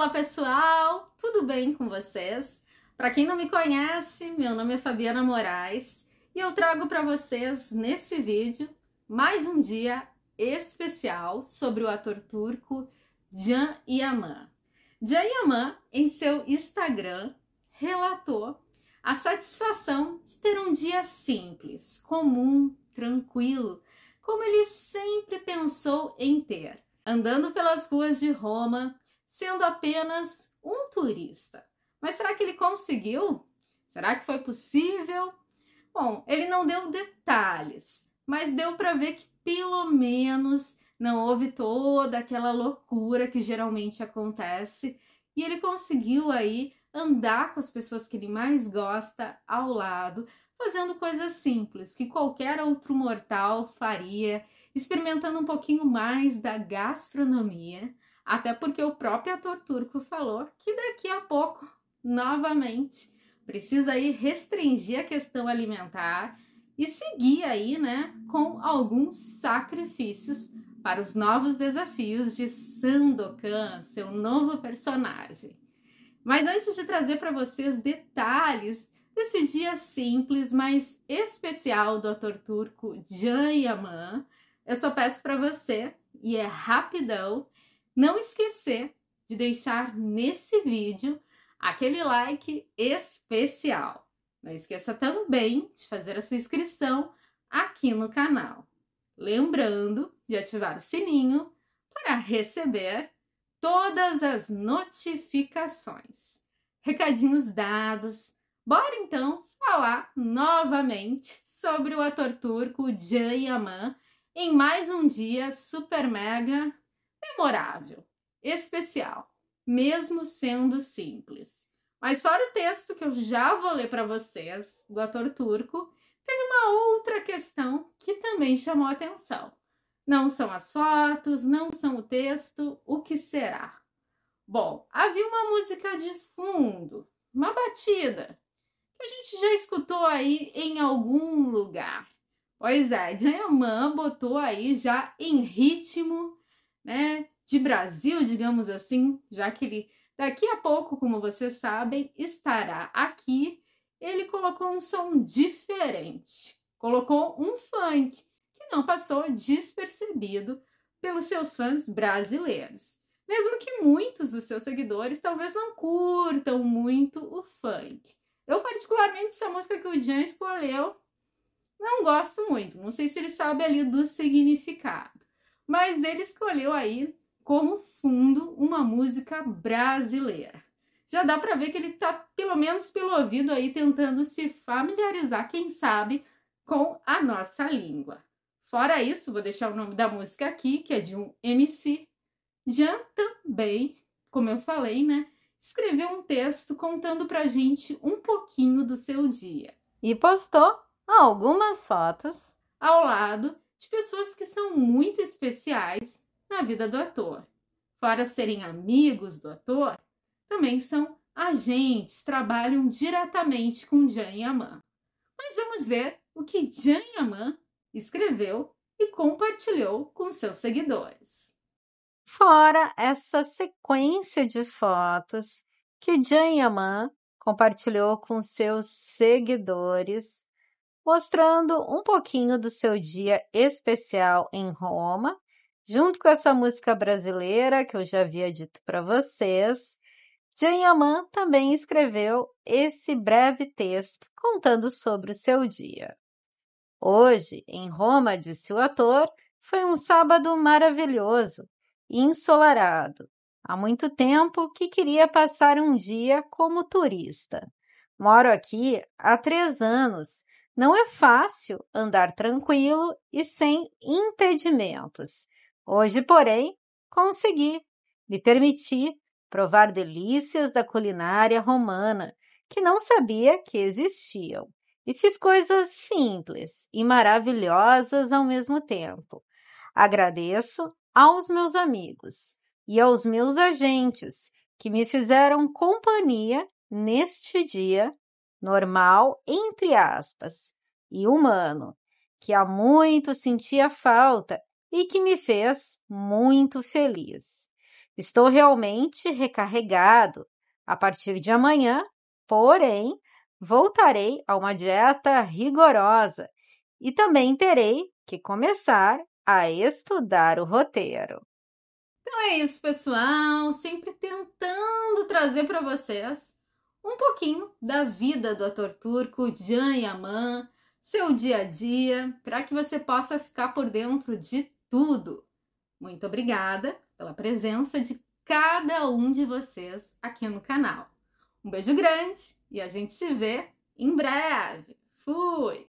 Fala pessoal, tudo bem com vocês? Para quem não me conhece, meu nome é Fabiana Moraes e eu trago para vocês nesse vídeo mais um dia especial sobre o ator turco Can Yaman. Can Yaman, em seu Instagram, relatou a satisfação de ter um dia simples, comum, tranquilo, como ele sempre pensou em ter. Andando pelas ruas de Roma, sendo apenas um turista. Mas será que ele conseguiu? Será que foi possível? Bom, ele não deu detalhes, mas deu para ver que pelo menos não houve toda aquela loucura que geralmente acontece e ele conseguiu aí andar com as pessoas que ele mais gosta ao lado, fazendo coisas simples que qualquer outro mortal faria, experimentando um pouquinho mais da gastronomia até porque o próprio ator turco falou que daqui a pouco, novamente, precisa aí restringir a questão alimentar e seguir aí, né, com alguns sacrifícios para os novos desafios de Sandokan, seu novo personagem. Mas antes de trazer para vocês detalhes desse dia simples, mas especial do ator turco Can Yaman, eu só peço para você, e é rapidão, não esquecer de deixar nesse vídeo aquele like especial. Não esqueça também de fazer a sua inscrição aqui no canal. Lembrando de ativar o sininho para receber todas as notificações. Recadinhos dados. Bora então falar novamente sobre o ator turco Can Yaman em mais um dia super mega memorável, especial, mesmo sendo simples. Mas fora o texto que eu já vou ler para vocês, do ator turco, teve uma outra questão que também chamou atenção. Não são as fotos, não são o texto, o que será? Bom, havia uma música de fundo, uma batida, que a gente já escutou aí em algum lugar. Pois é, Diamã botou aí já em ritmo né, de Brasil, digamos assim, já que ele daqui a pouco, como vocês sabem, estará aqui. Ele colocou um som diferente, colocou um funk que não passou despercebido pelos seus fãs brasileiros. Mesmo que muitos dos seus seguidores talvez não curtam muito o funk. Eu, particularmente, essa música que o Jean escolheu, não gosto muito. Não sei se ele sabe ali do significado mas ele escolheu aí como fundo uma música brasileira. Já dá para ver que ele tá pelo menos pelo ouvido aí tentando se familiarizar, quem sabe, com a nossa língua. Fora isso, vou deixar o nome da música aqui, que é de um MC. Jean também, como eu falei, né, escreveu um texto contando pra gente um pouquinho do seu dia. E postou algumas fotos ao lado de pessoas que são muito especiais na vida do ator. Fora serem amigos do ator, também são agentes, trabalham diretamente com Jan Yaman. Mas vamos ver o que Jan Yaman escreveu e compartilhou com seus seguidores. Fora essa sequência de fotos que Jan Yaman compartilhou com seus seguidores, mostrando um pouquinho do seu dia especial em Roma, junto com essa música brasileira que eu já havia dito para vocês. Janyaman também escreveu esse breve texto contando sobre o seu dia. Hoje, em Roma, disse o ator, foi um sábado maravilhoso e ensolarado. Há muito tempo que queria passar um dia como turista. Moro aqui há três anos não é fácil andar tranquilo e sem impedimentos. Hoje, porém, consegui me permitir provar delícias da culinária romana que não sabia que existiam e fiz coisas simples e maravilhosas ao mesmo tempo. Agradeço aos meus amigos e aos meus agentes que me fizeram companhia neste dia normal, entre aspas, e humano, que há muito sentia falta e que me fez muito feliz. Estou realmente recarregado. A partir de amanhã, porém, voltarei a uma dieta rigorosa e também terei que começar a estudar o roteiro. Então é isso, pessoal. Sempre tentando trazer para vocês um pouquinho da vida do ator turco Jan Yaman, seu dia a dia, para que você possa ficar por dentro de tudo. Muito obrigada pela presença de cada um de vocês aqui no canal. Um beijo grande e a gente se vê em breve. Fui!